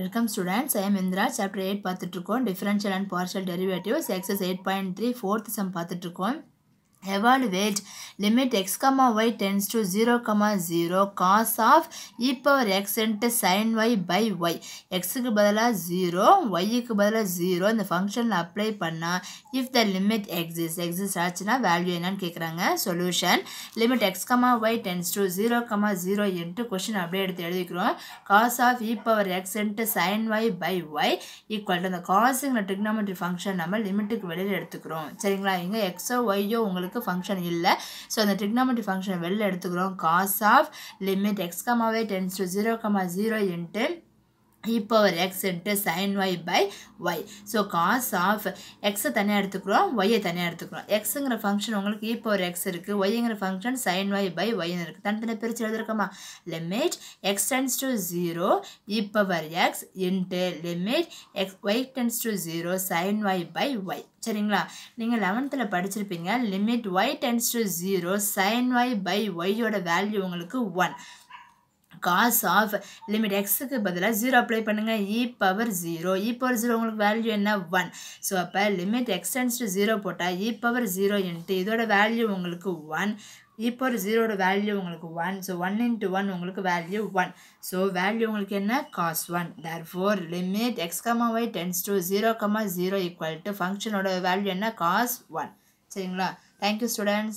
Welcome students I am Indira chapter eight பார்த்துட்ருக்கோம் differential and partial derivatives exercise eight point three fourth sum பார்த்துட்ருக்கோம் evaluate limit x y tends to 0 0 cos of e power x into sin y by y இக்கு பதிலா 0 இக்கு பதிலா 0 இந்த ஃபங்க்ஷனில் apply பண்ணால் if the limit exists exists ஆச்சுன்னா value என்னன்னு கேட்குறாங்க solution limit x, y y tends 0, zero comma zero into quotient அப்படியே எடுத்து எழுதிக்கிறோம் cos of e power x into sine y by y equal to அந்த காஸுங்கிற ட்ரிக்னாமெட்ரி ஃபங்க்ஷன் நம்ம லிமிட்டுக்கு வெளியில் எடுத்துக்கிறோம் சரிங்களா இங்கே எக்ஸோ ஒய்யோ உங்களுக்கு ஃபங்க்ஷன் இல்லை ஸோ அந்த ட்ரிக்னாமெட்ரி ஃபங்க்ஷனை வெளில எடுத்துக்கிறோம் காஸ் ஆஃப் லிமிட் எக்ஸ் கமாவே tends to zero comma zero into e power x into sin y by y. So, cos of x தனியா எடுத்துக்கிறோம் y தனியாக எடுத்துக்கிறோம் xங்கிற ஃபங்க்ஷன் உங்களுக்கு e power x இருக்கு y yங்கிற ஃபங்க்ஷன் sin y by yன்னு இருக்குது தனித்தனியாக பிரித்து எழுதிருக்கோமா limit x tends to 0 e power x into limit x y tends to 0 sin y by y சரிங்களா நீங்கள் லெவன்த்தில் படிச்சிருப்பீங்க limit y tends to 0 sin y by y யோட வேல்யூ உங்களுக்கு 1 காஸ் ஆஃப் லிமிட் எக்ஸுக்கு பதிலாக ஜீரோ அப்ளை பண்ணுங்கள் e power zero e power zero உங்களுக்கு வேல்யூ என்ன ஒன் ஸோ அப்போ லிமிட் எக்ஸ்டென்ஸ் டு ஜீரோ போட்டால் இ பவர் ஜீரோ இன்ட்டு இதோட வேல்யூ உங்களுக்கு ஒன் இ பவர் ஜீரோட வேல்யூ உங்களுக்கு one so one into one உங்களுக்கு வேல்யூ ஒன் ஸோ வேல்யூ உங்களுக்கு என்ன cos one therefore limit x comma y tends to zero comma zero equal to ஃபங்க்ஷனோட value என்ன cos one சரிங்களா thank you students